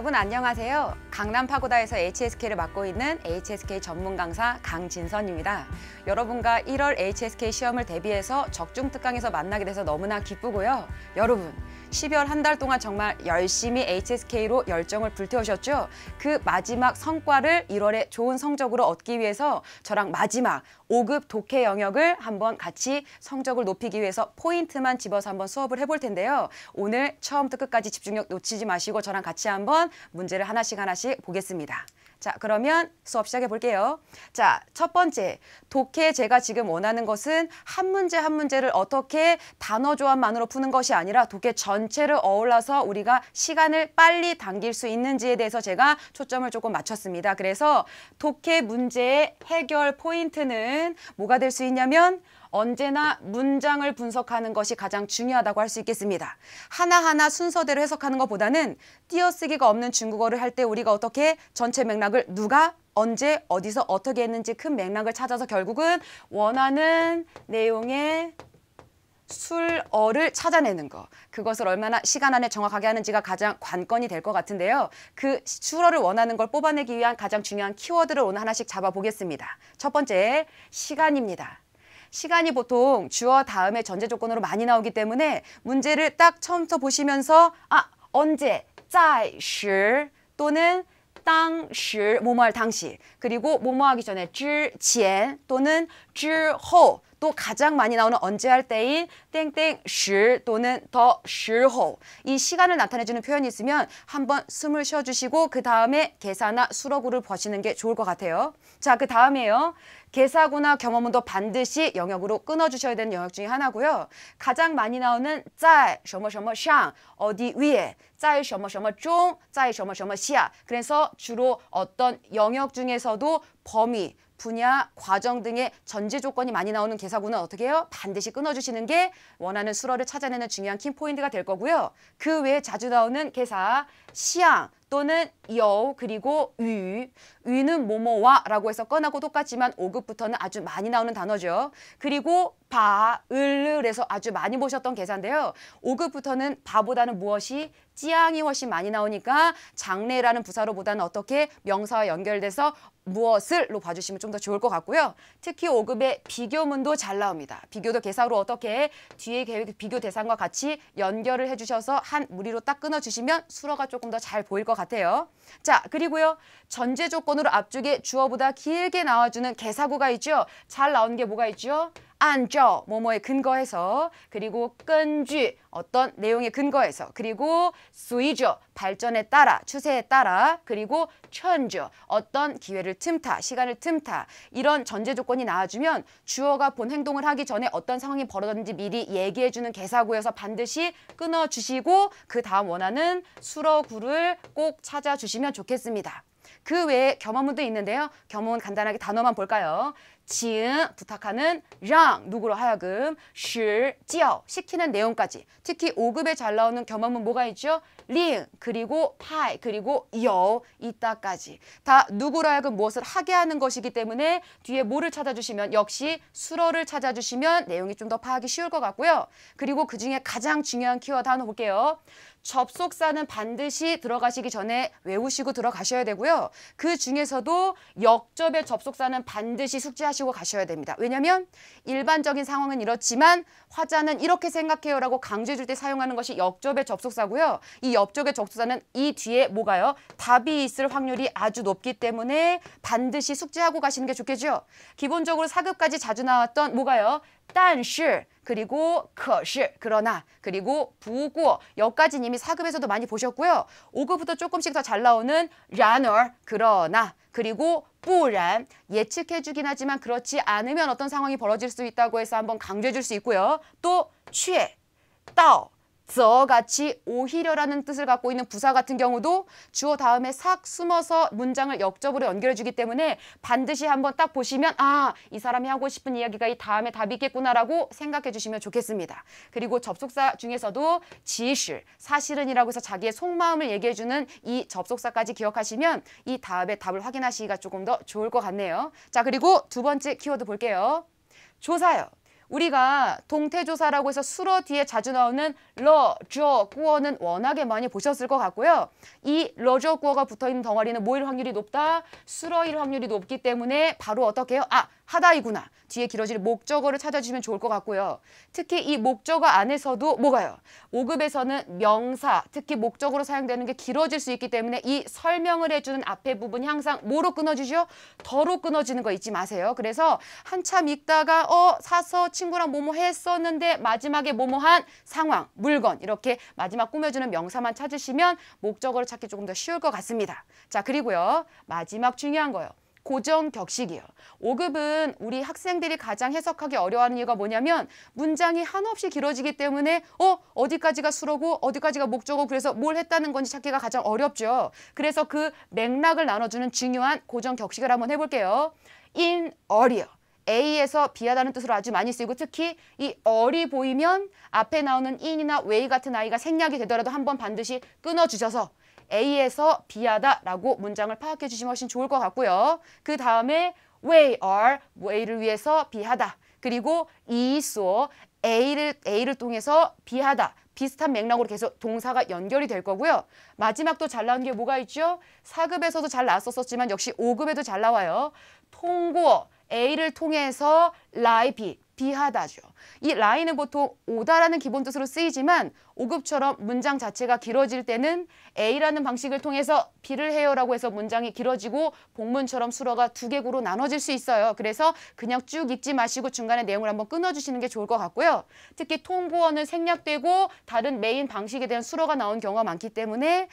여러분 안녕하세요. 강남 파고다에서 HSK를 맡고 있는 HSK 전문 강사 강진선입니다. 여러분과 1월 HSK 시험을 대비해서 적중 특강에서 만나게 돼서 너무나 기쁘고요. 여러분 12월 한 달 동안 정말 열심히 HSK로 열정을 불태우셨죠. 그 마지막 성과를 1월에 좋은 성적으로 얻기 위해서 저랑 마지막 5급 독해 영역을 한번 같이 성적을 높이기 위해서 포인트만 집어서 한번 수업을 해볼 텐데요. 오늘 처음부터 끝까지 집중력 놓치지 마시고 저랑 같이 한번 문제를 하나씩 하나씩 보겠습니다. 자, 그러면 수업 시작해 볼게요. 자, 첫 번째, 독해 제가 지금 원하는 것은 한 문제 한 문제를 어떻게 단어 조합만으로 푸는 것이 아니라 독해 전체를 어울러서 우리가 시간을 빨리 당길 수 있는지에 대해서 제가 초점을 조금 맞췄습니다. 그래서 독해 문제의 해결 포인트는 뭐가 될 수 있냐면 언제나 문장을 분석하는 것이 가장 중요하다고 할 수 있겠습니다. 하나하나 순서대로 해석하는 것보다는 띄어쓰기가 없는 중국어를 할 때 우리가 어떻게 전체 맥락을 누가 언제 어디서 어떻게 했는지 큰 맥락을 찾아서 결국은 원하는 내용의 술어를 찾아내는 거 그것을 얼마나 시간 안에 정확하게 하는지가 가장 관건이 될 것 같은데요 그 술어를 원하는 걸 뽑아내기 위한 가장 중요한 키워드를 오늘 하나씩 잡아보겠습니다 첫 번째 시간입니다 시간이 보통 주어 다음에 전제 조건으로 많이 나오기 때문에 문제를 딱 처음부터 보시면서 아 언제 짜在 또는 당시 뭐뭐할 당시 그리고 뭐뭐하기 전에 之前 또는 之后또 가장 많이 나오는 언제 할 때인 땡땡 시 또는 더 시호 이 시간을 나타내주는 표현이 있으면 한번 숨을 쉬어주시고 그 다음에 계산이나 수로구를 보시는 게 좋을 것 같아요. 자 그 다음에요. 개사구나 경험은도 반드시 영역으로 끊어주셔야 되는 영역 중에 하나고요. 가장 많이 나오는 짤, 셔머셔머 샹, 어디 위에, 짤, 셔머셔머 쫑, 짤, 셔머셔머 시야. 그래서 주로 어떤 영역 중에서도 범위, 분야, 과정 등의 전제 조건이 많이 나오는 개사구는 어떻게 해요? 반드시 끊어주시는 게 원하는 수로를 찾아내는 중요한 킴포인트가 될 거고요. 그 외에 자주 나오는 개사 시향 또는 여 그리고 위, 위는 뭐뭐와 라고 해서 꺼하고 똑같지만 5급부터는 아주 많이 나오는 단어죠. 그리고 바, 을을에서 아주 많이 보셨던 계산인데요 5급부터는 바보다는 무엇이 지양이 훨씬 많이 나오니까 장래라는 부사로보다는 어떻게 명사와 연결돼서 무엇을로 봐주시면 좀 더 좋을 것 같고요. 특히 오급의 비교문도 잘 나옵니다. 비교도 개사로 어떻게 뒤에 계획 비교 대상과 같이 연결을 해주셔서 한 무리로 딱 끊어주시면 수로가 조금 더 잘 보일 것 같아요. 자, 그리고요. 전제 조건으로 앞쪽에 주어보다 길게 나와주는 개사구가 있죠. 잘나온게 뭐가 있죠? 안죠 뭐뭐에 근거해서 그리고 끈주 어떤 내용에 근거해서 그리고 수이죠 발전에 따라 추세에 따라 그리고 천주 어떤 기회를 틈타 시간을 틈타 이런 전제 조건이 나와주면 주어가 본 행동을 하기 전에 어떤 상황이 벌어졌는지 미리 얘기해주는 개사구여서 반드시 끊어주시고 그 다음 원하는 수러구를 꼭 찾아주시면 좋겠습니다. 그 외에 겸허문도 있는데요. 겸허문 간단하게 단어만 볼까요? 지응 부탁하는 랑 누구로 하여금 실 찌어 시키는 내용까지 특히 5급에 잘 나오는 겸함은 뭐가 있죠? 링 그리고 파이 그리고 여 이따까지 다 누구로 하여금 무엇을 하게 하는 것이기 때문에 뒤에 뭐를 찾아주시면 역시 수로를 찾아주시면 내용이 좀 더 파악이 쉬울 것 같고요. 그리고 그중에 가장 중요한 키워드 하나 볼게요. 접속사는 반드시 들어가시기 전에 외우시고 들어가셔야 되고요. 그 중에서도 역접의 접속사는 반드시 숙지하시고 가셔야 됩니다. 왜냐하면 일반적인 상황은 이렇지만 화자는 이렇게 생각해요 라고 강조해줄 때 사용하는 것이 역접의 접속사고요. 이 역접의 접속사는 이 뒤에 뭐가요? 답이 있을 확률이 아주 높기 때문에 반드시 숙지하고 가시는 게 좋겠죠. 기본적으로 사급까지 자주 나왔던 뭐가요? 但是 그리고 可是 그러나 그리고 부고 여기까지는 이미 4급에서도 많이 보셨고요. 5급부터 조금씩 더 잘 나오는 然而 그러나 그리고 뿌란 예측해주긴 하지만 그렇지 않으면 어떤 상황이 벌어질 수 있다고 해서 한번 강조해줄 수 있고요. 또 취해, 따저 같이 오히려라는 뜻을 갖고 있는 부사 같은 경우도 주어 다음에 싹 숨어서 문장을 역접으로 연결해 주기 때문에 반드시 한번 딱 보시면 아, 이 사람이 하고 싶은 이야기가 이 다음에 답이 있겠구나라고 생각해 주시면 좋겠습니다. 그리고 접속사 중에서도 지실, 사실은이라고 해서 자기의 속마음을 얘기해 주는 이 접속사까지 기억하시면 이 다음에 답을 확인하시기가 조금 더 좋을 것 같네요. 자, 그리고 두 번째 키워드 볼게요. 조사요. 우리가 동태조사라고 해서 수로 뒤에 자주 나오는 러, 저, 구어는 워낙에 많이 보셨을 것 같고요. 이 러, 저, 구어가 붙어있는 덩어리는 모일 확률이 높다, 수로일 확률이 높기 때문에 바로 어떻게 요 아, 하다이구나. 뒤에 길어질 목적어를 찾아주시면 좋을 것 같고요. 특히 이 목적어 안에서도 뭐가요? 5급에서는 명사, 특히 목적으로 사용되는 게 길어질 수 있기 때문에 이 설명을 해주는 앞에 부분이 항상 뭐로 끊어지죠? 더로 끊어지는 거 잊지 마세요. 그래서 한참 읽다가 어, 사서, 친구랑 뭐뭐 했었는데 마지막에 뭐뭐 한 상황, 물건 이렇게 마지막 꾸며주는 명사만 찾으시면 목적어를 찾기 조금 더 쉬울 것 같습니다. 자 그리고요 마지막 중요한 거요. 고정 격식이요. 5급은 우리 학생들이 가장 해석하기 어려워하는 이유가 뭐냐면 문장이 한없이 길어지기 때문에 어 어디까지가 수로고 어디까지가 목적어 그래서 뭘 했다는 건지 찾기가 가장 어렵죠. 그래서 그 맥락을 나눠주는 중요한 고정 격식을 한번 해볼게요. in 어리요. A에서 비하다는 뜻으로 아주 많이 쓰이고 특히 이 어리 보이면 앞에 나오는 인이나 웨이 같은 아이가 생략이 되더라도 한번 반드시 끊어주셔서 A에서 비하다라고 문장을 파악해 주시면 훨씬 좋을 것 같고요. 그 다음에 way or way를 위해서 비하다 그리고 이소 A를 A를 통해서 비하다 비슷한 맥락으로 계속 동사가 연결이 될 거고요. 마지막 도잘 나온 게 뭐가 있죠? 사급에서도잘 나왔었지만 역시 오급에도잘 나와요. 통고 A를 통해서 라이 B, 비하다죠. 이 라이는 보통 오다라는 기본 뜻으로 쓰이지만 오급처럼 문장 자체가 길어질 때는 A라는 방식을 통해서 B를 해요라고 해서 문장이 길어지고 복문처럼 수로가 두 개구로 나눠질 수 있어요. 그래서 그냥 쭉 읽지 마시고 중간에 내용을 한번 끊어주시는 게 좋을 것 같고요. 특히 통보어는 생략되고 다른 메인 방식에 대한 수로가 나온 경우가 많기 때문에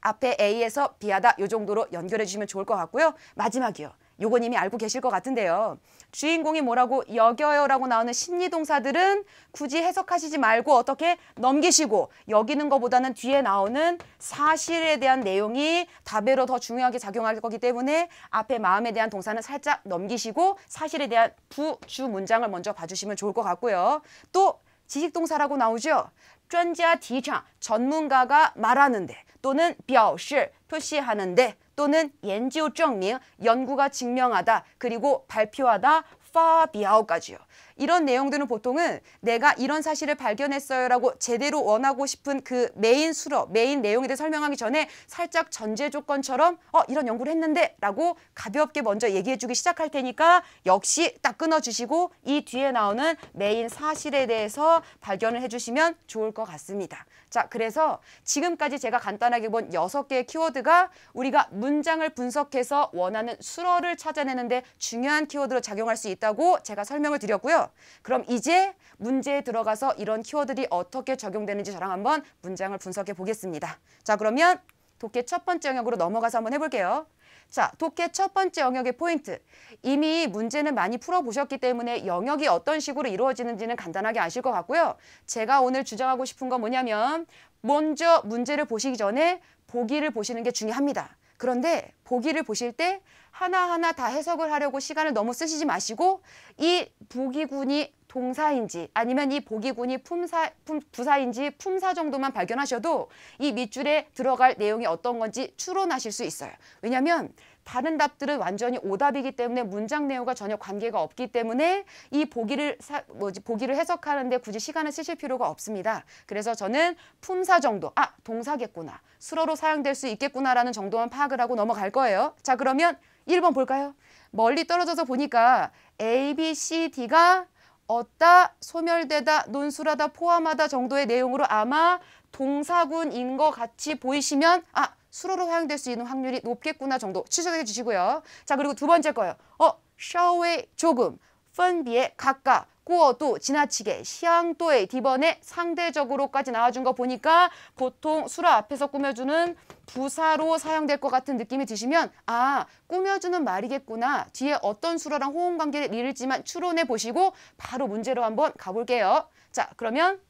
앞에 A에서 B하다 이 정도로 연결해 주시면 좋을 것 같고요. 마지막이요. 요건 이미 알고 계실 것 같은데요. 주인공이 뭐라고 여겨요라고 나오는 심리 동사들은 굳이 해석하시지 말고 어떻게 넘기시고 여기는 것보다는 뒤에 나오는 사실에 대한 내용이 답으로 더 중요하게 작용할 거기 때문에 앞에 마음에 대한 동사는 살짝 넘기시고 사실에 대한 부주 문장을 먼저 봐주시면 좋을 것 같고요. 또 지식 동사라고 나오죠. 전자 디창 전문가가 말하는데 또는 表示표시하는데 또는 연구 증명, 연구가 증명하다, 그리고 발표하다, 파비아오까지요. 이런 내용들은 보통은 내가 이런 사실을 발견했어요라고 제대로 원하고 싶은 그 메인 수로 메인 내용에 대해 설명하기 전에 살짝 전제 조건처럼 어 이런 연구를 했는데 라고 가볍게 먼저 얘기해주기 시작할 테니까 역시 딱 끊어주시고 이 뒤에 나오는 메인 사실에 대해서 발견을 해주시면 좋을 것 같습니다. 자, 그래서 지금까지 제가 간단하게 본 여섯 개의 키워드가 우리가 문장을 분석해서 원하는 수어를 찾아내는데 중요한 키워드로 작용할 수 있다고 제가 설명을 드렸고요. 그럼 이제 문제에 들어가서 이런 키워드들이 어떻게 적용되는지 저랑 한번 문장을 분석해 보겠습니다. 자, 그러면 독해 첫 번째 영역으로 넘어가서 한번 해볼게요. 자, 독해 첫 번째 영역의 포인트. 이미 문제는 많이 풀어보셨기 때문에 영역이 어떤 식으로 이루어지는지는 간단하게 아실 것 같고요. 제가 오늘 주장하고 싶은 건 뭐냐면 먼저 문제를 보시기 전에 보기를 보시는 게 중요합니다. 그런데 보기를 보실 때 하나하나 다 해석을 하려고 시간을 너무 쓰시지 마시고 이 보기군이 동사인지 아니면 이 보기군이 품사, 품, 부사인지 품사 정도만 발견하셔도 이 밑줄에 들어갈 내용이 어떤 건지 추론하실 수 있어요. 왜냐하면 다른 답들은 완전히 오답이기 때문에 문장 내용과 전혀 관계가 없기 때문에 이 보기를 사, 뭐지 보기를 해석하는데 굳이 시간을 쓰실 필요가 없습니다. 그래서 저는 품사 정도, 아 동사겠구나, 수로로 사용될 수 있겠구나라는 정도만 파악을 하고 넘어갈 거예요. 자 그러면 일 번 볼까요? 멀리 떨어져서 보니까 A, B, C, D가 얻다, 소멸되다, 논술하다, 포함하다 정도의 내용으로 아마 동사군인 것 같이 보이시면 아, 수로로 사용될 수 있는 확률이 높겠구나 정도 취소해 주시고요. 자, 그리고 두 번째 거예요. 어, 샤오의 조금, 펀비에 각각, 꾸어도 지나치게 시향도에 디번에 상대적으로까지 나와준 거 보니까 보통 수라 앞에서 꾸며주는 부사로 사용될 것 같은 느낌이 드시면 아 꾸며주는 말이겠구나 뒤에 어떤 수라랑 호응관계를 이을지만 추론해 보시고 바로 문제로 한번 가볼게요. 자 그러면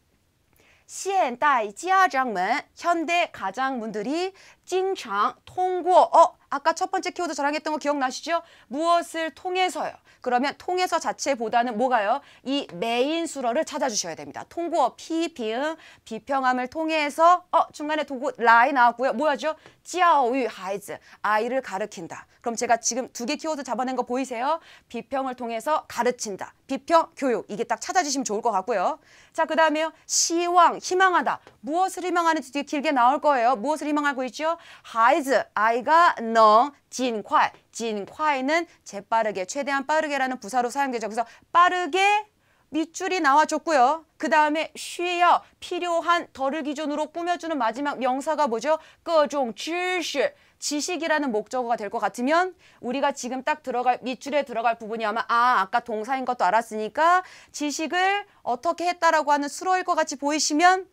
시엔다이 지하장们 현대 가장분들이 经常通过어 아까 첫 번째 키워드 저랑했던 거 기억나시죠? 무엇을 통해서요. 그러면 통해서 자체보다는 뭐가요? 이 메인 수로를 찾아주셔야 됩니다. 통고어, 피, 비응, 비평함을 통해서 어 중간에 도구 라이 나왔고요. 뭐야죠? 찌아오유 하이즈, 아이를 가르친다 그럼 제가 지금 두 개 키워드 잡아낸 거 보이세요? 비평을 통해서 가르친다. 비평, 교육 이게 딱 찾아주시면 좋을 것 같고요. 자, 그 다음에요. 시황 희망하다. 무엇을 희망하는지 뒤에 길게 나올 거예요. 무엇을 희망하고 있죠? 하이즈, 아이가 能진콰 진콰이는 재빠르게, 최대한 빠르게라는 부사로 사용되죠. 그래서 빠르게 밑줄이 나와줬고요. 그 다음에 쉬어 필요한 덜을 기준으로 꾸며주는 마지막 명사가 뭐죠? 거종 지식 지식이라는 목적어가 될 것 같으면 우리가 지금 딱 들어갈 밑줄에 들어갈 부분이 아마 아 아까 동사인 것도 알았으니까 지식을 어떻게 했다라고 하는 수로일 것 같이 보이시면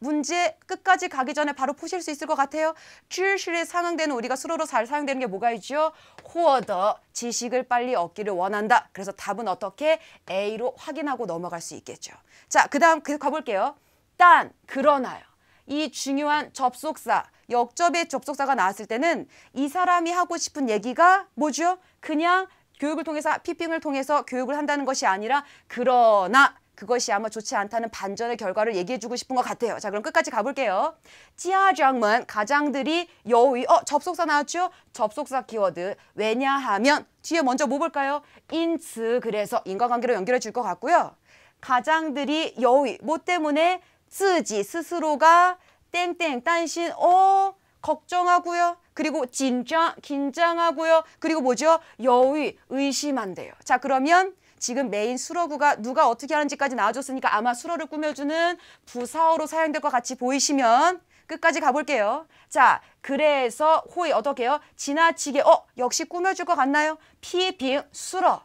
문제 끝까지 가기 전에 바로 푸실 수 있을 것 같아요. 출실에 상응되는 우리가 스스로 잘 사용되는 게 뭐가 있죠? 호어더 지식을 빨리 얻기를 원한다. 그래서 답은 어떻게 A로 확인하고 넘어갈 수 있겠죠. 자, 그다음 계속 그 가볼게요. 딴 그러나요. 이 중요한 접속사 역접의 접속사가 나왔을 때는 이 사람이 하고 싶은 얘기가 뭐죠? 그냥 교육을 통해서 피핑을 통해서 교육을 한다는 것이 아니라 그러나 그것이 아마 좋지 않다는 반전의 결과를 얘기해주고 싶은 것 같아요. 자 그럼 끝까지 가볼게요. 지하장문 가장들이 여위 어 접속사 나왔죠? 접속사 키워드 왜냐하면 뒤에 먼저 뭐 볼까요? 인츠 그래서 인과관계로 연결해 줄 것 같고요. 가장들이 여위 뭐 때문에 쓰지 스스로가 땡땡 딴신 어 걱정하고요. 그리고 진장 긴장하고요. 그리고 뭐죠? 여위 의심한대요. 자 그러면 지금 메인 수러구가 누가 어떻게 하는지까지 나와줬으니까 아마 수러를 꾸며주는 부사어로 사용될 것 같이 보이시면 끝까지 가볼게요. 자, 그래서 호의 어떻게요? 지나치게 어 역시 꾸며줄 것 같나요? 피빙 수러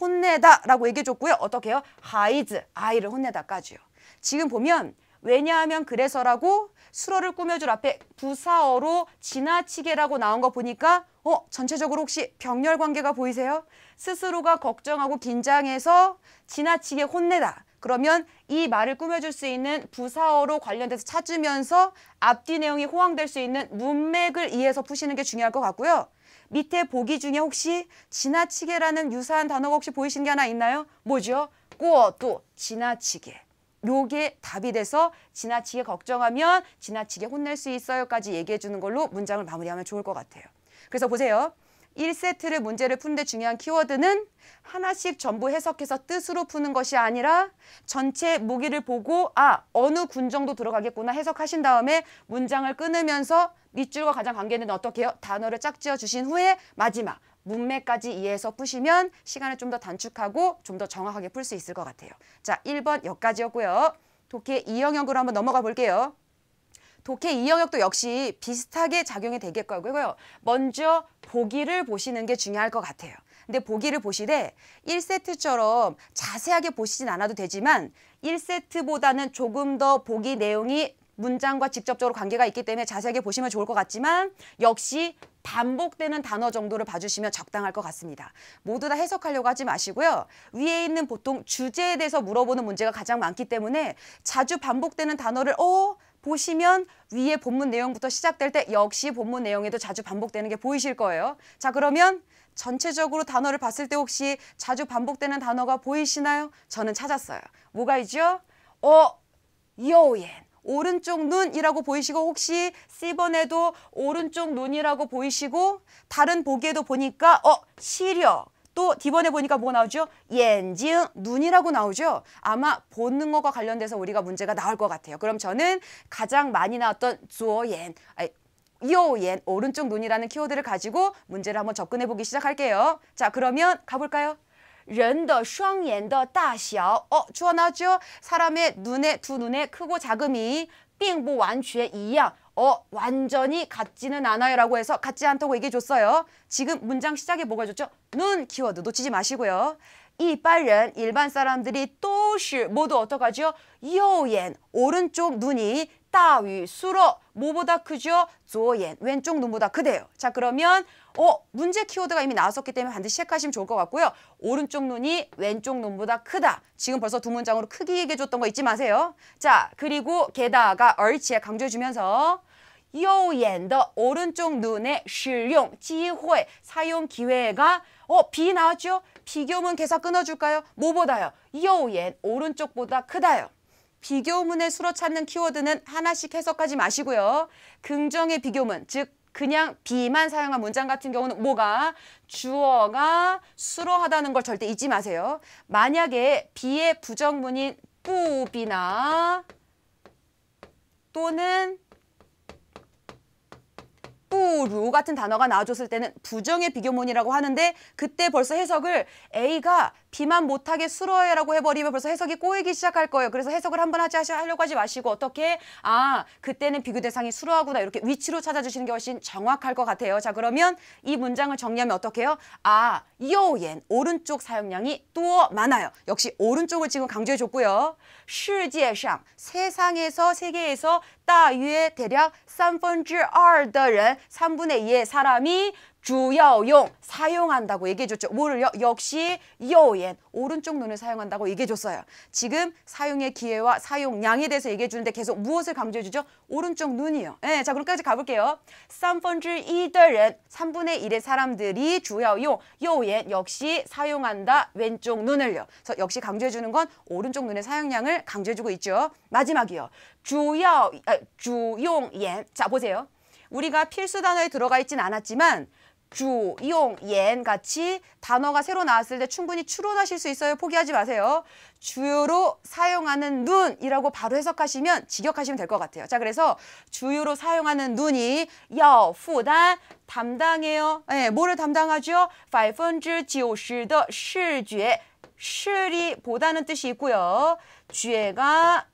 혼내다라고 얘기해줬고요. 어떻게요? 하이즈 아이를 혼내다까지요. 지금 보면 왜냐하면 그래서라고 수러를 꾸며줄 앞에 부사어로 지나치게라고 나온 거 보니까 어, 전체적으로 혹시 병렬 관계가 보이세요? 스스로가 걱정하고 긴장해서 지나치게 혼내다. 그러면 이 말을 꾸며줄 수 있는 부사어로 관련돼서 찾으면서 앞뒤 내용이 호황될 수 있는 문맥을 이해해서 푸시는 게 중요할 것 같고요. 밑에 보기 중에 혹시 지나치게라는 유사한 단어가 혹시 보이시는 게 하나 있나요? 뭐죠? 꼬어도 지나치게. 요게 답이 돼서 지나치게 걱정하면 지나치게 혼낼 수 있어요까지 얘기해 주는 걸로 문장을 마무리하면 좋을 것 같아요. 그래서 보세요. 1세트를 문제를 푸는데 중요한 키워드는 하나씩 전부 해석해서 뜻으로 푸는 것이 아니라 전체 무기를 보고 아 어느 군 정도 들어가겠구나 해석하신 다음에 문장을 끊으면서 밑줄과 가장 관계는 어떻게 요 단어를 짝지어 주신 후에 마지막 문맥까지 이해해서 푸시면 시간을 좀 더 단축하고 좀 더 정확하게 풀 수 있을 것 같아요. 자, 1번 여기까지였고요. 독해 이영역으로 한번 넘어가 볼게요. 독해 이영역도 역시 비슷하게 작용이 되겠 거고요. 먼저 보기를 보시는 게 중요할 것 같아요. 근데 보기를 보시되 1세트처럼 자세하게 보시진 않아도 되지만 1세트보다는 조금 더 보기 내용이 문장과 직접적으로 관계가 있기 때문에 자세하게 보시면 좋을 것 같지만 역시 반복되는 단어 정도를 봐주시면 적당할 것 같습니다. 모두 다 해석하려고 하지 마시고요. 위에 있는 보통 주제에 대해서 물어보는 문제가 가장 많기 때문에 자주 반복되는 단어를 어? 보시면 위에 본문 내용부터 시작될 때 역시 본문 내용에도 자주 반복되는 게 보이실 거예요. 자 그러면 전체적으로 단어를 봤을 때 혹시 자주 반복되는 단어가 보이시나요? 저는 찾았어요. 뭐가 있죠? 어, 여옌. 오른쪽 눈이라고 보이시고 혹시 C번에도 오른쪽 눈이라고 보이시고 다른 보기에도 보니까 어, 시력. 또 뒤번에 보니까 뭐 나오죠? 엔징 눈이라고 나오죠. 아마 본능어과 관련돼서 우리가 문제가 나올 것 같아요. 그럼 저는 가장 많이 나왔던 주어옌 이오옌 오른쪽 눈이라는 키워드를 가지고 문제를 한번 접근해 보기 시작할게요. 자 그러면 가볼까요? 人的双眼的大小 어, 주어 나왔죠? 사람의 눈의 두 눈의 크고 작음이 并不完全이样 어 완전히 같지는 않아요 라고 해서 같지 않다고 얘기해 줬어요. 지금 문장 시작에 뭐가 좋죠? 눈 키워드 놓치지 마시고요. 이빨른 일반 사람들이 또시 모두 어떡하죠? 요옌 오른쪽 눈이 따위 수로 뭐보다 크죠? 조옌 왼쪽 눈보다 크대요. 자 그러면 어 문제 키워드가 이미 나왔었기 때문에 반드시 체크하시면 좋을 것 같고요. 오른쪽 눈이 왼쪽 눈보다 크다. 지금 벌써 두 문장으로 크기 얘기해줬던 거 잊지 마세요. 자 그리고 게다가 얼치에 강조해주면서 右眼的 오른쪽 눈의 실용, 기회, 사용 기회가 어, 비 나왔죠? 비교문 계속 끊어줄까요? 뭐보다요?右眼, 오른쪽보다 크다요. 비교문의 수로 찾는 키워드는 하나씩 해석하지 마시고요. 긍정의 비교문, 즉 그냥 비만 사용한 문장 같은 경우는 뭐가 주어가 수로하다는 걸 절대 잊지 마세요. 만약에 비의 부정문인 뿌비나 또는 부루 같은 단어가 나와줬을 때는 부정의 비교문이라고 하는데 그때 벌써 해석을 A가 비만 못하게 수러해라고 해버리면 벌써 해석이 꼬이기 시작할 거예요. 그래서 해석을 한번 하지 하려고 하지 마시고 어떻게 아 그때는 비교 대상이 수러하구나 이렇게 위치로 찾아주시는 게 훨씬 정확할 것 같아요. 자 그러면 이 문장을 정리하면 어떻게요? 아 여엔 오른쪽 사용량이 또 많아요. 역시 오른쪽을 지금 강조해줬고요. 시제상 세상에서 세계에서 따위의 대략 3분의 2의 사람이 주여용 사용한다고 얘기해줬죠. 뭐를요? 역시 여엔 오른쪽 눈을 사용한다고 얘기해줬어요. 지금 사용의 기회와 사용량에 대해서 얘기해주는데 계속 무엇을 강조해주죠? 오른쪽 눈이요. 네, 자 그럼까지 가볼게요. 3분의 1은 3분의 1의 사람들이 주여용 여엔 역시 사용한다 왼쪽 눈을요. 그래서 역시 강조해주는 건 오른쪽 눈의 사용량을 강조해주고 있죠. 마지막이요. 주여 아, 주용옌자 보세요. 우리가 필수 단어에 들어가 있진 않았지만 주, 이용, 옌 같이 단어가 새로 나왔을 때 충분히 추론하실 수 있어요. 포기하지 마세요. 주요로 사용하는 눈이라고 바로 해석하시면 직역하시면 될 것 같아요. 자, 그래서 주요로 사용하는 눈이 여, 후단, 담당해요. 예, 네, 뭐를 담당하죠? 90%的视觉, 시리 보다는 뜻이 있고요. 주 죄가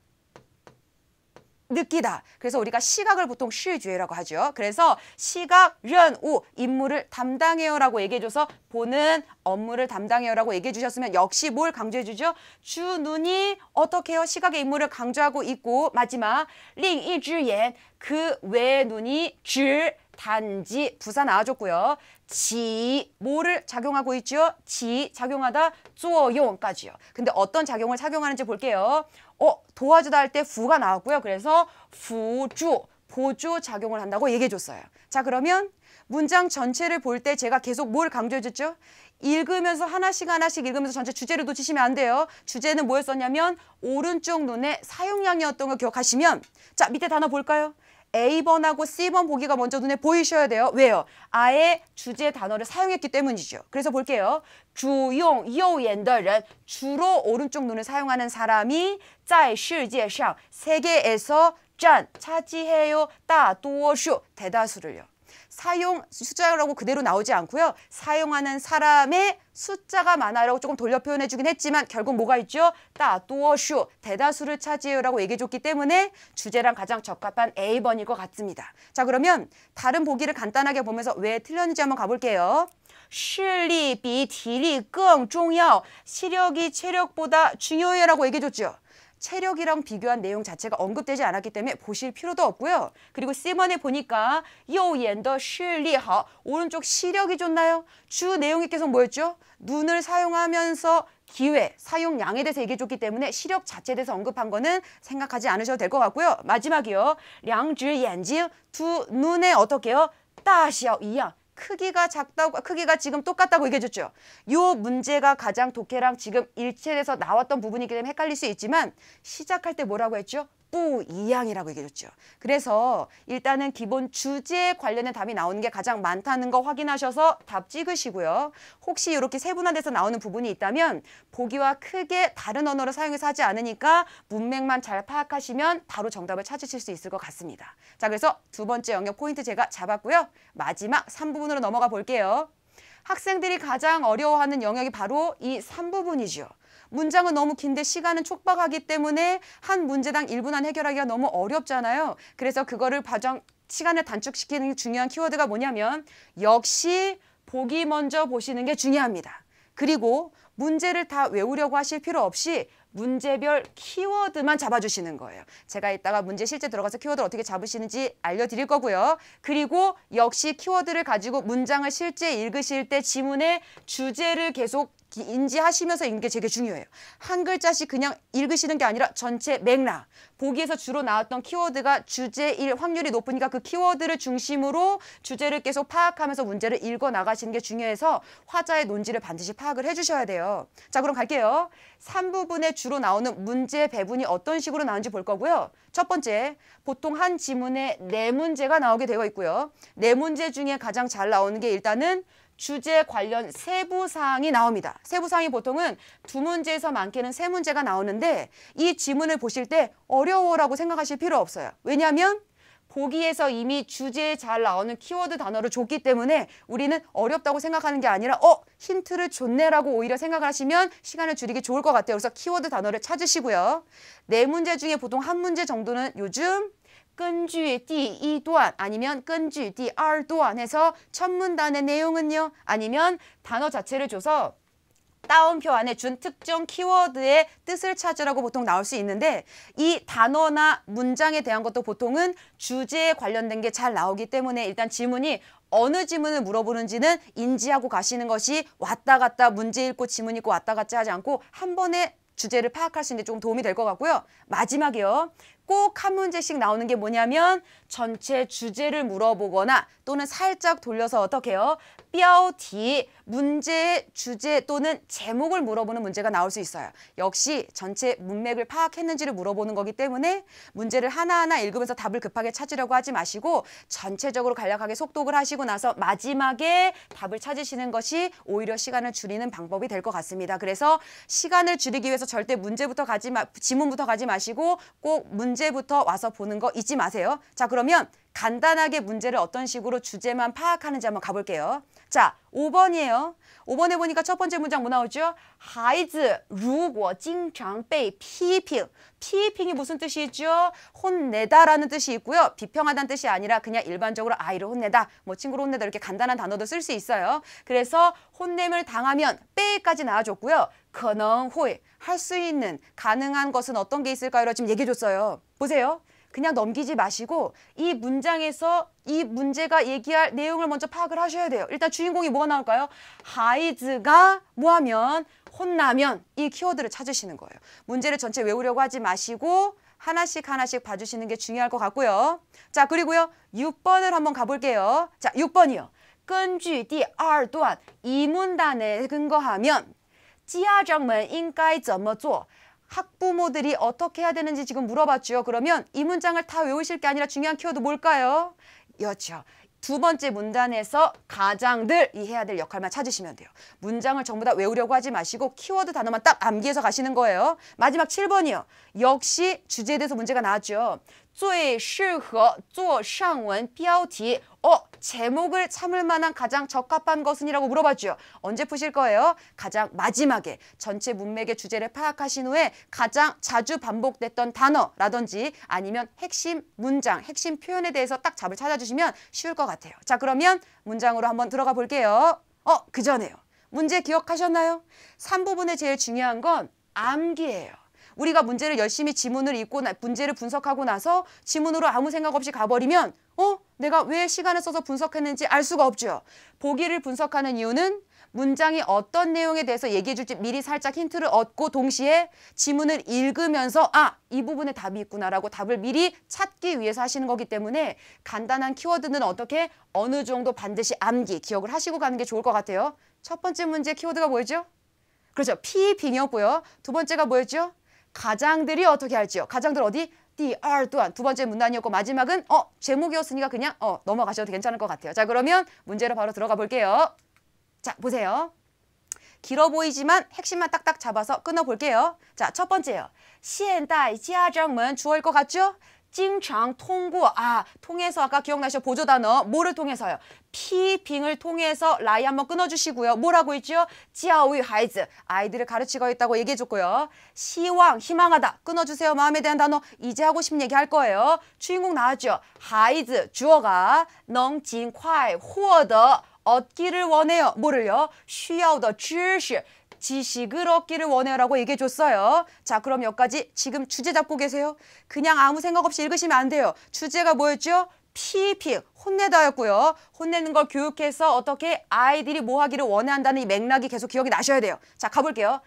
느끼다. 그래서 우리가 시각을 보통 시주에라고 하죠. 그래서 시각 련, 우 임무를 담당해요라고 얘기해줘서 보는 업무를 담당해요라고 얘기해주셨으면 역시 뭘 강조해주죠? 주 눈이 어떻게요? 해 시각의 임무를 강조하고 있고 마지막 링이주엔 그외 눈이 줄 단지 부사 나와줬고요. 지 뭐를 작용하고 있죠? 지 작용하다 쪼용까지요. 근데 어떤 작용을 작용하는지 볼게요. 어 도와주다 할 때 부가 나왔고요. 그래서 부주 보조 작용을 한다고 얘기해 줬어요. 자 그러면 문장 전체를 볼 때 제가 계속 뭘 강조해 줬죠? 읽으면서 하나씩 하나씩 읽으면서 전체 주제를 놓치시면 안 돼요. 주제는 뭐였었냐면 오른쪽 눈의 사용량이었던 걸 기억하시면 자 밑에 단어 볼까요? A번하고 C번 보기가 먼저 눈에 보이셔야 돼요. 왜요? 아예 주제 단어를 사용했기 때문이죠. 그래서 볼게요. 주용, 요옌더는 주로 오른쪽 눈을 사용하는 사람이 在世界上, 세계에서 짠, 차지해요, 따, 도어슈, 대다수를요. 사용 숫자라고 그대로 나오지 않고요. 사용하는 사람의 숫자가 많아라고 조금 돌려 표현해 주긴 했지만 결국 뭐가 있죠? 따또어슈 대다수를 차지해요라고 얘기해 줬기 때문에 주제랑 가장 적합한 A번일 것 같습니다. 자 그러면 다른 보기를 간단하게 보면서 왜 틀렸는지 한번 가볼게요. 실리 비 디리 끙 중요 시력이 체력보다 중요해요라고 얘기해 줬죠. 체력이랑 비교한 내용 자체가 언급되지 않았기 때문에 보실 필요도 없고요. 그리고 C번에 보니까 요옌더 실리하 오른쪽 시력이 좋나요? 주 내용이 계속 뭐였죠? 눈을 사용하면서 기회, 사용량에 대해서 얘기해줬기 때문에 시력 자체에 대해서 언급한 거는 생각하지 않으셔도 될 것 같고요. 마지막이요. 량지, 옌지, 두 눈에 어떻게 요 따시어, 이양. 크기가 작다고 크기가 지금 똑같다고 얘기해줬죠. 요 문제가 가장 독해랑 지금 일체돼서 나왔던 부분이기 때문에 헷갈릴 수 있지만 시작할 때 뭐라고 했죠? 이양이라고 얘기해줬죠. 그래서 일단은 기본 주제 관련된 답이 나오는 게 가장 많다는 거 확인하셔서 답 찍으시고요. 혹시 이렇게 세분화돼서 나오는 부분이 있다면 보기와 크게 다른 언어를 사용해서 하지 않으니까 문맥만 잘 파악하시면 바로 정답을 찾으실 수 있을 것 같습니다. 자, 그래서 두 번째 영역 포인트 제가 잡았고요. 마지막 3부분으로 넘어가 볼게요. 학생들이 가장 어려워하는 영역이 바로 이 3부분이죠. 문장은 너무 긴데 시간은 촉박하기 때문에 한 문제당 1분 안 해결하기가 너무 어렵잖아요. 그래서 그거를 과정 시간을 단축시키는 중요한 키워드가 뭐냐면 역시 보기 먼저 보시는 게 중요합니다. 그리고 문제를 다 외우려고 하실 필요 없이 문제별 키워드만 잡아주시는 거예요. 제가 이따가 문제 실제 들어가서 키워드를 어떻게 잡으시는지 알려드릴 거고요. 그리고 역시 키워드를 가지고 문장을 실제 읽으실 때지문의 주제를 계속 인지하시면서 읽는 게 되게 중요해요. 한 글자씩 그냥 읽으시는 게 아니라 전체 맥락. 보기에서 주로 나왔던 키워드가 주제일 확률이 높으니까 그 키워드를 중심으로 주제를 계속 파악하면서 문제를 읽어 나가시는 게 중요해서 화자의 논지를 반드시 파악을 해주셔야 돼요. 자 그럼 갈게요. 3부분에 주로 나오는 문제 배분이 어떤 식으로 나오는지 볼 거고요. 첫 번째, 보통 한 지문에 네 문제가 나오게 되어 있고요. 네 문제 중에 가장 잘 나오는 게 일단은 주제 관련 세부 사항이 나옵니다. 세부 사항이 보통은 두 문제에서 많게는 세 문제가 나오는데 이 지문을 보실 때 어려워라고 생각하실 필요 없어요. 왜냐하면 보기에서 이미 주제에 잘 나오는 키워드 단어를 줬기 때문에 우리는 어렵다고 생각하는 게 아니라 어 힌트를 줬네라고 오히려 생각하시면 시간을 줄이기 좋을 것 같아요. 그래서 키워드 단어를 찾으시고요. 네 문제 중에 보통 한 문제 정도는 요즘 끈주 第一段 아니면 끈주 第二段에서첫 문단의 내용은요. 아니면 단어 자체를 줘서 따옴표 안에 준 특정 키워드의 뜻을 찾으라고 보통 나올 수 있는데 이 단어나 문장에 대한 것도 보통은 주제에 관련된 게 잘 나오기 때문에 일단 질문이 어느 지문을 물어보는지는 인지하고 가시는 것이 왔다 갔다 문제 읽고 지문 읽고 왔다 갔다 하지 않고 한 번에 주제를 파악할 수 있는데 조금 도움이 될 것 같고요. 마지막이요. 꼭한 문제씩 나오는 게 뭐냐면 전체 주제를 물어보거나 또는 살짝 돌려서 어떻게 해요? 뼈뒤 문제의 주제 또는 제목을 물어보는 문제가 나올 수 있어요. 역시 전체 문맥을 파악했는지를 물어보는 거기 때문에 문제를 하나하나 읽으면서 답을 급하게 찾으려고 하지 마시고 전체적으로 간략하게 속독을 하시고 나서 마지막에 답을 찾으시는 것이 오히려 시간을 줄이는 방법이 될 것 같습니다. 그래서 시간을 줄이기 위해서 절대 문제부터 가지 마, 지문부터 가지 마시고 꼭 문제부터 와서 보는 거 잊지 마세요. 자 그러면 간단하게 문제를 어떤 식으로 주제만 파악하는지 한번 가볼게요. 자, 5번이에요. 5번에 보니까 첫 번째 문장 뭐 나오죠? 孩子如果经常被批评 批评이 무슨 뜻이죠? 있 혼내다라는 뜻이 있고요. 비평하다는 뜻이 아니라 그냥 일반적으로 아이를 혼내다, 뭐 친구를 혼내다 이렇게 간단한 단어도 쓸 수 있어요. 그래서 혼냄을 당하면 빼까지 나와줬고요. 그능호에 할 수 있는 가능한 것은 어떤 게 있을까요? 지금 얘기해줬어요. 보세요. 그냥 넘기지 마시고 이 문장에서 이 문제가 얘기할 내용을 먼저 파악을 하셔야 돼요. 일단 주인공이 뭐가 나올까요? 하이즈가 뭐하면 혼나면 이 키워드를 찾으시는 거예요. 문제를 전체 외우려고 하지 마시고 하나씩 하나씩 봐주시는 게 중요할 것 같고요. 자 그리고요 6번을 한번 가볼게요. 자 6번이요. 근주 第二段이 문단에 근거하면 지하정문 인가이 怎么做 학부모들이 어떻게 해야 되는지 지금 물어봤죠. 그러면 이 문장을 다 외우실 게 아니라 중요한 키워드 뭘까요? 여죠. 두 번째 문단에서 가장 늘 이해해야 될 역할만 찾으시면 돼요. 문장을 전부 다 외우려고 하지 마시고 키워드 단어만 딱 암기해서 가시는 거예요. 마지막 칠번이요 역시 주제에 대해서 문제가 나왔죠. 最适合做 상원 标题 어, 제목을 참을 만한 가장 적합한 것은 이라고 물어봤죠. 언제 푸실 거예요? 가장 마지막에 전체 문맥의 주제를 파악하신 후에 가장 자주 반복됐던 단어라든지 아니면 핵심 문장, 핵심 표현에 대해서 딱 잡을 찾아주시면 쉬울 것 같아요. 자, 그러면 문장으로 한번 들어가 볼게요. 어, 그 전에요. 문제 기억하셨나요? 삼부분에 제일 중요한 건 암기예요. 우리가 문제를 열심히 지문을 읽고 나, 문제를 분석하고 나서 지문으로 아무 생각 없이 가버리면 어? 내가 왜 시간을 써서 분석했는지 알 수가 없죠. 보기를 분석하는 이유는 문장이 어떤 내용에 대해서 얘기해 줄지 미리 살짝 힌트를 얻고 동시에 지문을 읽으면서 아, 이 부분에 답이 있구나라고 답을 미리 찾기 위해서 하시는 거기 때문에 간단한 키워드는 어떻게 어느 정도 반드시 암기, 기억을 하시고 가는 게 좋을 것 같아요. 첫 번째 문제 키워드가 뭐였죠? 그렇죠. 피빙이었고요두 번째가 뭐였죠? 가장들이 어떻게 할지요? 가장들 어디? 디 r 또한 두 번째 문단이었고 마지막은 어 제목이었으니까 그냥 어 넘어가셔도 괜찮을 것 같아요. 자 그러면 문제로 바로 들어가 볼게요. 자 보세요. 길어 보이지만 핵심만 딱딱 잡아서 끊어 볼게요. 자 첫 번째요. 시엔다이 지하정문 주어일 것 같죠? 찡창 통구아 통해서 아까 기억나시죠 보조 단어 뭐를 통해서요 피빙을 통해서 라이 한번 끊어주시고요 뭐라고 했죠 지아우이 하이즈 아이들을 가르치고 있다고 얘기해줬고요 시황 희망하다 끊어주세요 마음에 대한 단어 이제 하고 싶은 얘기 할 거예요 주인공 나왔죠 하이즈 주어가 넝진콰이 호어더 얻기를 원해요 뭐를요 쉬어더 주시 지식을 얻기를 원해라고 얘기해 줬어요. 자, 그럼 여기까지 지금 주제 잡고 계세요. 그냥 아무 생각 없이 읽으시면 안 돼요. 주제가 뭐였죠? 피피 혼내다였고요. 혼내는 걸 교육해서 어떻게 아이들이 뭐 하기를 원한다는 이 맥락이 계속 기억이 나셔야 돼요. 자, 가볼게요.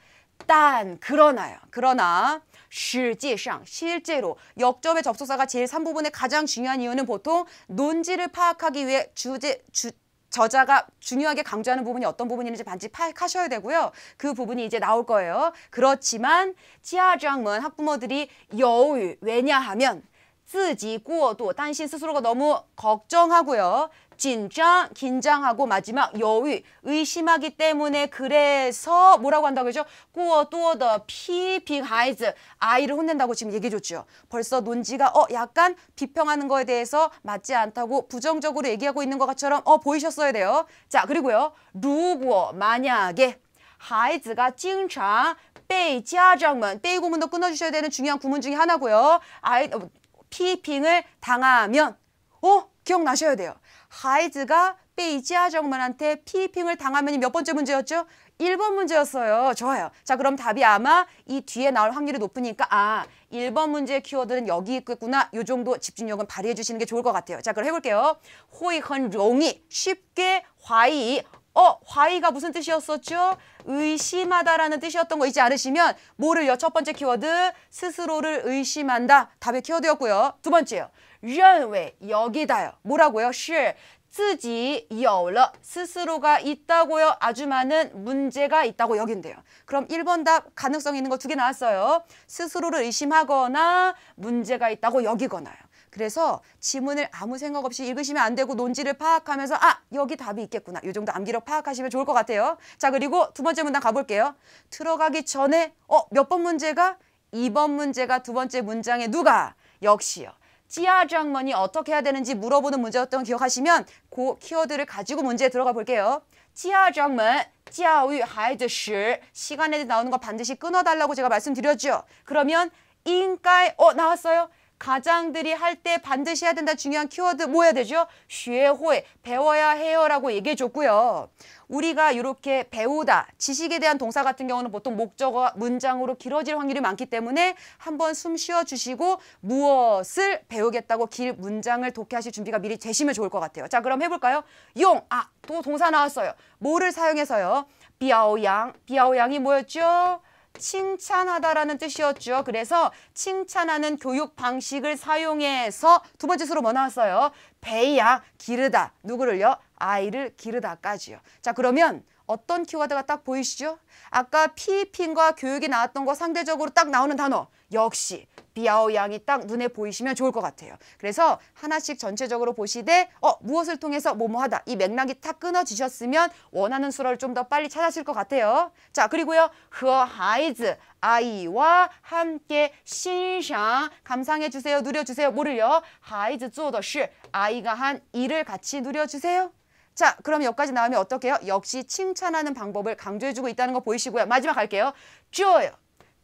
딴 그러나요. 그러나 실제상 실제로 역접의 접속사가 제일 3부분의 가장 중요한 이유는 보통 논지를 파악하기 위해 주제 주 저자가 중요하게 강조하는 부분이 어떤 부분인지 반드시 파악하셔야 되고요. 그 부분이 이제 나올 거예요. 그렇지만 지하장문 학부모들이 여유 왜냐하면 쓰지 己过도당신 스스로가 너무 걱정하고요. 긴장, 긴장하고 마지막 여위, 의심하기 때문에 그래서 뭐라고 한다고 그러죠 꾸어 뚜어더 피빙 하이즈 아이를 혼낸다고 지금 얘기해줬죠. 벌써 논지가 어 약간 비평하는 거에 대해서 맞지 않다고 부정적으로 얘기하고 있는 것처럼 어 보이셨어야 돼요. 자 그리고요. 루고 만약에 하이즈가 찡창 빼이 지하장문 빼이 고문도 끊어주셔야 되는 중요한 구문 중에 하나고요. 아이 어, 피핑을 당하면 어? 기억나셔야 돼요. 하이드가 베이지아정만한테 피이핑을 당하면몇 번째 문제였죠? 1번 문제였어요. 좋아요. 자 그럼 답이 아마 이 뒤에 나올 확률이 높으니까 아 1번 문제의 키워드는 여기 있겠구나. 이 정도 집중력은 발휘해 주시는 게 좋을 것 같아요. 자 그럼 해볼게요. 호이헌 롱이 쉽게 화이 어, 화이가 무슨 뜻이었었죠? 의심하다라는 뜻이었던 거 잊지 않으시면 뭐를요? 첫 번째 키워드 스스로를 의심한다. 답의 키워드였고요. 두 번째요. 认为 여기다요. 뭐라고요? 是自己有了 스스로가 있다고요. 아주 많은 문제가 있다고 여긴데요 그럼 1번 답 가능성 있는 거 두 개 나왔어요. 스스로를 의심하거나 문제가 있다고 여기거나요. 그래서 지문을 아무 생각 없이 읽으시면 안 되고 논지를 파악하면서 아 여기 답이 있겠구나 요 정도 암기력 파악하시면 좋을 것 같아요. 자 그리고 두 번째 문단 가볼게요. 들어가기 전에 어 몇 번 문제가? 2번 문제가 두 번째 문장에 누가? 역시요. 찌아장먼이 어떻게 해야 되는지 물어보는 문제였던 기억하시면 그 키워드를 가지고 문제에 들어가 볼게요. 찌아장먼, 찌아유 하이드시 시간에 나오는 거 반드시 끊어달라고 제가 말씀드렸죠. 그러면 인가에 어 나왔어요. 가장들이 할 때 반드시 해야 된다 중요한 키워드 뭐 해야 되죠? 쉐호에 배워야 해요라고 얘기해 줬고요. 우리가 이렇게 배우다 지식에 대한 동사 같은 경우는 보통 목적어 문장으로 길어질 확률이 많기 때문에 한번 숨 쉬어 주시고 무엇을 배우겠다고 길 문장을 독해하실 준비가 미리 되시면 좋을 것 같아요. 자 그럼 해볼까요? 용, 아또 동사 나왔어요. 뭐를 사용해서요? 비아오양, 비아오양이 뭐였죠? 칭찬하다라는 뜻이었죠. 그래서 칭찬하는 교육 방식을 사용해서 두 번째 수로 뭐 나왔어요? 배야 기르다. 누구를요? 아이를 기르다까지요. 자 그러면 어떤 키워드가 딱 보이시죠? 아까 피핑과 교육이 나왔던 거 상대적으로 딱 나오는 단어. 역시 비아오 양이 딱 눈에 보이시면 좋을 것 같아요. 그래서 하나씩 전체적으로 보시되 어 무엇을 통해서 뭐뭐하다 이 맥락이 탁 끊어지셨으면 원하는 수를 좀 더 빨리 찾으실 것 같아요. 자 그리고요 허하이즈 아이와 함께 신상 감상해 주세요 누려 주세요 뭐를요 하이즈 쪼더쉬 아이가 한 일을 같이 누려 주세요. 자, 그럼 여기까지 나오면 어떻게요? 역시 칭찬하는 방법을 강조해주고 있다는 거 보이시고요. 마지막 갈게요. 쥐어요.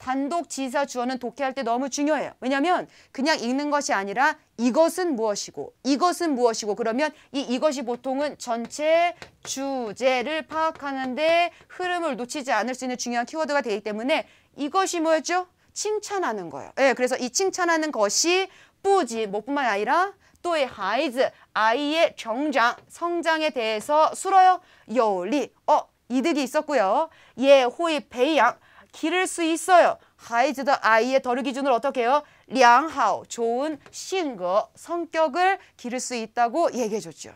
단독 지사 주어는 독해할 때 너무 중요해요. 왜냐하면 그냥 읽는 것이 아니라 이것은 무엇이고 이것은 무엇이고 그러면 이 이것이 보통은 전체 주제를 파악하는데 흐름을 놓치지 않을 수 있는 중요한 키워드가 되기 때문에 이것이 뭐였죠? 칭찬하는 거예요. 예, 네, 그래서 이 칭찬하는 것이 뿌지 뭐뿐만 아니라 또의 하이즈 아이의 정장 성장에 대해서 술어요 요리 어 이득이 있었고요. 예 호의 배양 기를 수 있어요. 하이즈더 아이의 덜 기준을 어떻게 해요? 량하오, 좋은 신거, 성격을 기를 수 있다고 얘기해 줬죠.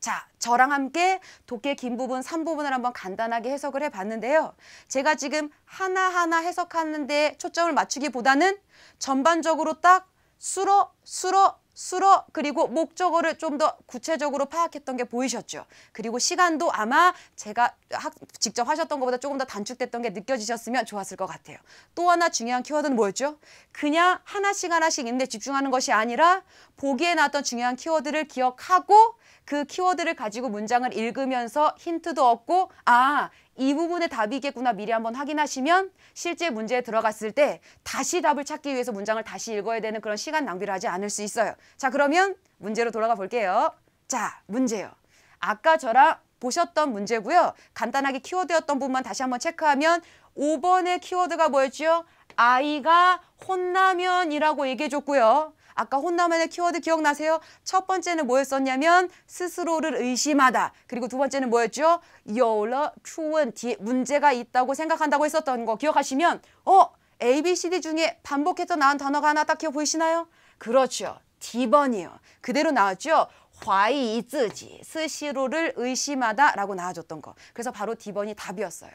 자, 저랑 함께 도끼긴 부분, 3부분을 한번 간단하게 해석을 해봤는데요. 제가 지금 하나하나 해석하는 데 초점을 맞추기보다는 전반적으로 딱 수로, 수로, 수로 그리고 목적어를 좀 더 구체적으로 파악했던 게 보이셨죠. 그리고 시간도 아마 제가 학, 직접 하셨던 것보다 조금 더 단축됐던 게 느껴지셨으면 좋았을 것 같아요. 또 하나 중요한 키워드는 뭐였죠? 그냥 하나씩 하나씩 있는데 집중하는 것이 아니라 보기에 나왔던 중요한 키워드를 기억하고 그 키워드를 가지고 문장을 읽으면서 힌트도 얻고 아이 부분의 답이겠구나 미리 한번 확인하시면 실제 문제에 들어갔을 때 다시 답을 찾기 위해서 문장을 다시 읽어야 되는 그런 시간 낭비를 하지 않을 수 있어요. 자 그러면 문제로 돌아가 볼게요. 자 문제요. 아까 저랑 보셨던 문제고요. 간단하게 키워드였던 부분만 다시 한번 체크하면 5번의 키워드가 뭐였죠? 아이가 혼나면이라고 얘기해줬고요. 아까 혼나만의 키워드 기억나세요? 첫 번째는 뭐였었냐면 스스로를 의심하다. 그리고 두 번째는 뭐였죠? 여러 추운 뒤 문제가 있다고 생각한다고 했었던 거 기억하시면 어? A, B, C, D 중에 반복해서 나온 단어가 하나 딱 기어 보이시나요? 그렇죠. D번이요. 그대로 나왔죠? 화이 이 自지 스스로를 의심하다라고 나와줬던 거. 그래서 바로 D번이 답이었어요.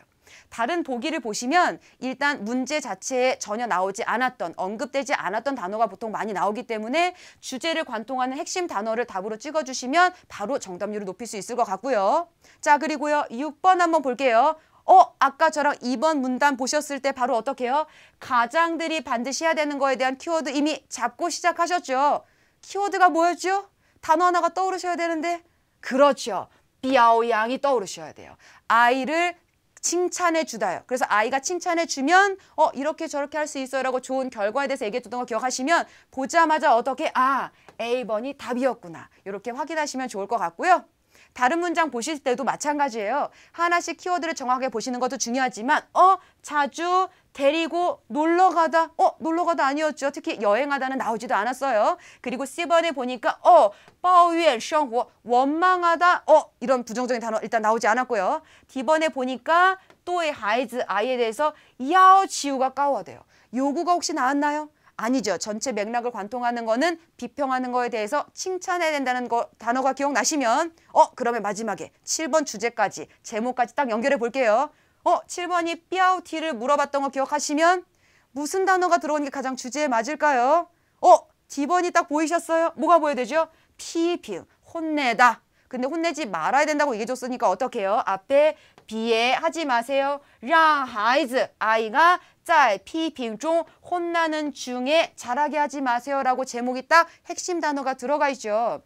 다른 보기를 보시면 일단 문제 자체에 전혀 나오지 않았던 언급되지 않았던 단어가 보통 많이 나오기 때문에 주제를 관통하는 핵심 단어를 답으로 찍어주시면 바로 정답률을 높일 수 있을 것 같고요. 자 그리고요 6번 한번 볼게요. 어 아까 저랑 2번 문단 보셨을 때 바로 어떻게요? 가장들이 반드시 해야 되는 거에 대한 키워드 이미 잡고 시작하셨죠. 키워드가 뭐였죠? 단어 하나가 떠오르셔야 되는데 그렇죠. 비아오양이 떠오르셔야 돼요. 아이를 칭찬해 주다요. 그래서 아이가 칭찬해 주면 어 이렇게 저렇게 할 수 있어요라고 좋은 결과에 대해서 얘기해 주던거 기억하시면 보자마자 어떻게 아 A번이 답이었구나 이렇게 확인하시면 좋을 것 같고요. 다른 문장 보실 때도 마찬가지예요. 하나씩 키워드를 정확하게 보시는 것도 중요하지만 어? 자주 데리고 놀러 가다 어? 놀러 가다 아니었죠. 특히 여행하다는 나오지도 않았어요. 그리고 C번에 보니까 어? 抱怨生活 원망하다 어? 이런 부정적인 단어 일단 나오지 않았고요. D번에 보니까 또의 아이즈 아이에 대해서 야오 지우가 까워돼요. 야 요구가 혹시 나왔나요? 아니죠. 전체 맥락을 관통하는 거는 비평하는 거에 대해서 칭찬해야 된다는 거, 단어가 기억나시면 어 그러면 마지막에 7번 주제까지 제목까지 딱 연결해 볼게요. 어 7번이 삐아우티를 물어봤던 거 기억하시면 무슨 단어가 들어온 게 가장 주제에 맞을까요? 어 D번이 딱 보이셨어요? 뭐가 보여야 되죠? 피필 혼내다. 근데 혼내지 말아야 된다고 얘기해줬으니까 어떻게 해요? 앞에 비에하지 마세요. 하이즈 아이가 짤피评中 혼나는 중에 자라게 하지 마세요라고 제목이 딱 핵심 단어가 들어가 있죠.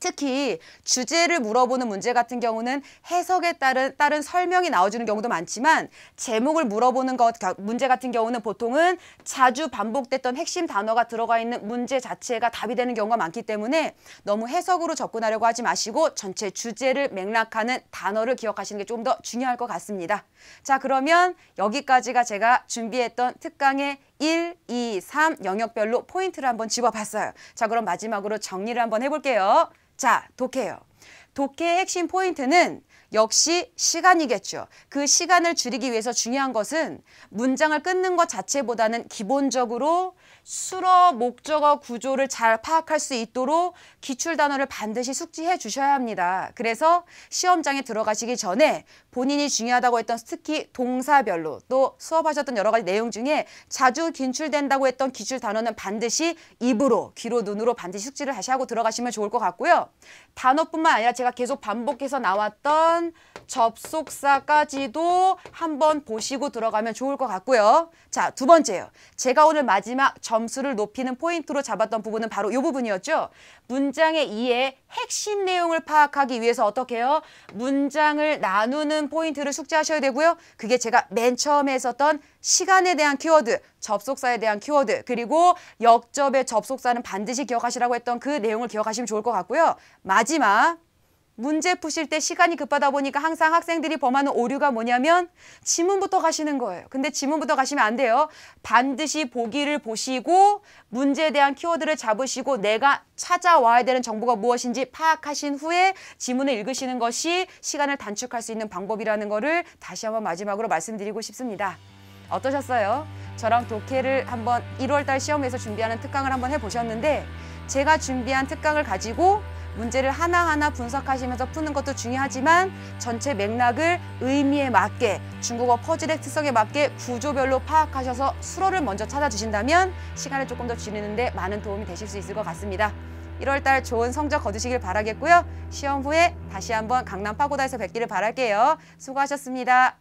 특히 주제를 물어보는 문제 같은 경우는 해석에 따른, 따른 설명이 나와주는 경우도 많지만 제목을 물어보는 것, 문제 같은 경우는 보통은 자주 반복됐던 핵심 단어가 들어가 있는 문제 자체가 답이 되는 경우가 많기 때문에 너무 해석으로 접근하려고 하지 마시고 전체 주제를 맥락하는 단어를 기억하시는 게 좀 더 중요할 것 같습니다. 자 그러면 여기까지가 제가 준비했던 특강의 1, 2, 3 영역별로 포인트를 한번 집어봤어요. 자, 그럼 마지막으로 정리를 한번 해볼게요. 자, 독해요. 독해의 핵심 포인트는 역시 시간이겠죠. 그 시간을 줄이기 위해서 중요한 것은 문장을 끊는 것 자체보다는 기본적으로 수로 목적어 구조를 잘 파악할 수 있도록 기출 단어를 반드시 숙지해 주셔야 합니다. 그래서 시험장에 들어가시기 전에 본인이 중요하다고 했던 특히 동사별로 또 수업하셨던 여러 가지 내용 중에 자주 긴출된다고 했던 기출 단어는 반드시 입으로 귀로 눈으로 반드시 숙지를 다시 하고 들어가시면 좋을 것 같고요. 단어뿐만 아니라 제가 계속 반복해서 나왔던 접속사까지도 한번 보시고 들어가면 좋을 것 같고요. 자, 두 번째요. 제가 오늘 마지막 점 점수를 높이는 포인트로 잡았던 부분은 바로 이 부분이었죠. 문장의 이해 핵심 내용을 파악하기 위해서 어떻게 해요? 문장을 나누는 포인트를 숙지하셔야 되고요. 그게 제가 맨 처음에 했었던 시간에 대한 키워드, 접속사에 대한 키워드, 그리고 역접의 접속사는 반드시 기억하시라고 했던 그 내용을 기억하시면 좋을 것 같고요. 마지막 문제 푸실 때 시간이 급하다 보니까 항상 학생들이 범하는 오류가 뭐냐면 지문부터 가시는 거예요. 근데 지문부터 가시면 안 돼요. 반드시 보기를 보시고 문제에 대한 키워드를 잡으시고 내가 찾아와야 되는 정보가 무엇인지 파악하신 후에 지문을 읽으시는 것이 시간을 단축할 수 있는 방법이라는 거를 다시 한번 마지막으로 말씀드리고 싶습니다. 어떠셨어요? 저랑 독해를 한번 1월달 시험에서 준비하는 특강을 한번 해보셨는데 제가 준비한 특강을 가지고 문제를 하나하나 분석하시면서 푸는 것도 중요하지만 전체 맥락을 의미에 맞게 중국어 퍼즐의 특성에 맞게 구조별로 파악하셔서 수로를 먼저 찾아주신다면 시간을 조금 더 줄이는데 많은 도움이 되실 수 있을 것 같습니다. 1월달 좋은 성적 거두시길 바라겠고요. 시험 후에 다시 한번 강남 파고다에서 뵙기를 바랄게요. 수고하셨습니다.